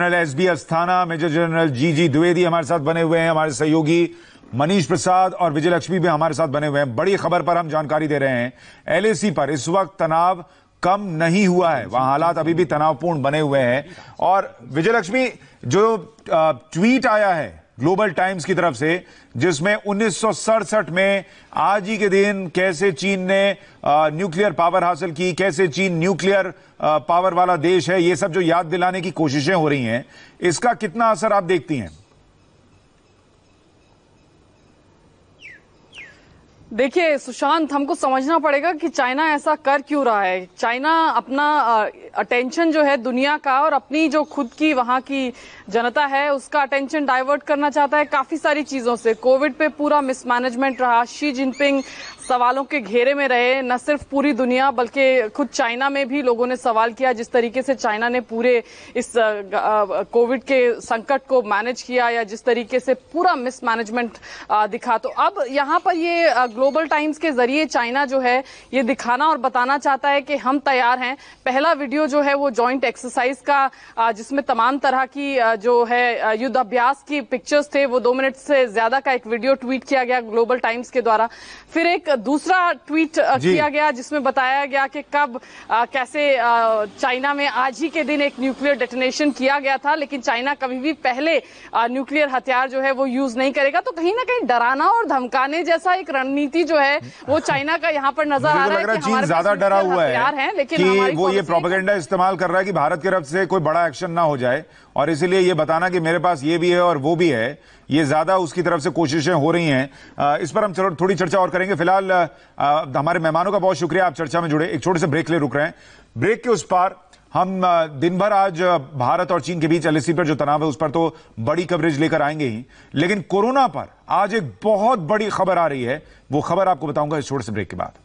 general S B Asthana major general G G Dwivedi हमारे साथ बने हुए हैं हमारे सहयोगी मनीष प्रसाद और विजय लक्ष्मी भी हमारे साथ बने हुए हैं बड़ी खबर पर हम जानकारी दे रहे हैं एलएसी पर इस वक्त तनाव कम नहीं हुआ है वहां हालात अभी भी तनावपूर्ण बने हुए हैं और विजय लक्ष्मी जो ट्वीट आया है ग्लोबल टाइम्स की तरफ से जिसमें उन्नीस में आज ही के दिन कैसे चीन ने न्यूक्लियर पावर हासिल की कैसे चीन न्यूक्लियर पावर वाला देश है ये सब जो याद दिलाने की कोशिशें हो रही हैं इसका कितना असर आप देखती हैं देखिए सुशांत हमको समझना पड़ेगा कि चाइना ऐसा कर क्यों रहा है चाइना अपना अटेंशन जो है दुनिया का और अपनी जो खुद की वहां की जनता है उसका अटेंशन डाइवर्ट करना चाहता है काफी सारी चीजों से कोविड पे पूरा मिसमैनेजमेंट रहा शी जिनपिंग सवालों के घेरे में रहे न सिर्फ पूरी दुनिया बल्कि खुद चाइना में भी लोगों ने सवाल किया जिस तरीके से चाइना ने पूरे इस कोविड के संकट को मैनेज किया या जिस तरीके से पूरा मिसमैनेजमेंट दिखा तो अब यहाँ पर ये ग्लोबल टाइम्स के जरिए चाइना जो है ये दिखाना और बताना चाहता है कि हम तैयार हैं पहला वीडियो जो है वो ज्वाइंट एक्सरसाइज का जिसमें तमाम तरह की जो है युद्ध अभ्यास की पिक्चर्स थे वो दो मिनट से ज्यादा का एक वीडियो ट्वीट किया गया ग्लोबल टाइम्स के द्वारा फिर एक दूसरा ट्वीट किया गया जिसमें बताया गया कि कब आ, कैसे आ, चाइना में आज ही के दिन एक न्यूक्लियर डेटोनेशन किया गया था लेकिन चाइना कभी भी पहले न्यूक्लियर हथियार जो है वो यूज नहीं करेगा तो कहीं ना कहीं डराना और धमकाने जैसा एक रणनीति जो है वो चाइना का यहाँ पर नजर आ तो रहा है ज्यादा डरा हुआ है लेकिन वो ये प्रोपोगेंडा इस्तेमाल कर रहा है कि भारत की तरफ से कोई बड़ा एक्शन ना हो जाए और इसीलिए ये बताना कि मेरे पास ये भी है और वो भी है ये ज्यादा उसकी तरफ से कोशिशें हो रही हैं इस पर हम थोड़ी चर्चा और करेंगे फिलहाल फिलहाल हमारे मेहमानों का बहुत शुक्रिया आप चर्चा में जुड़े एक छोटे से ब्रेक ले रुक रहे हैं ब्रेक के उस पार हम दिन भर आज भारत और चीन के बीच एल पर जो तनाव है उस पर तो बड़ी कवरेज लेकर आएंगे ही लेकिन कोरोना पर आज एक बहुत बड़ी खबर आ रही है वो खबर आपको बताऊंगा इस छोटे से ब्रेक के बाद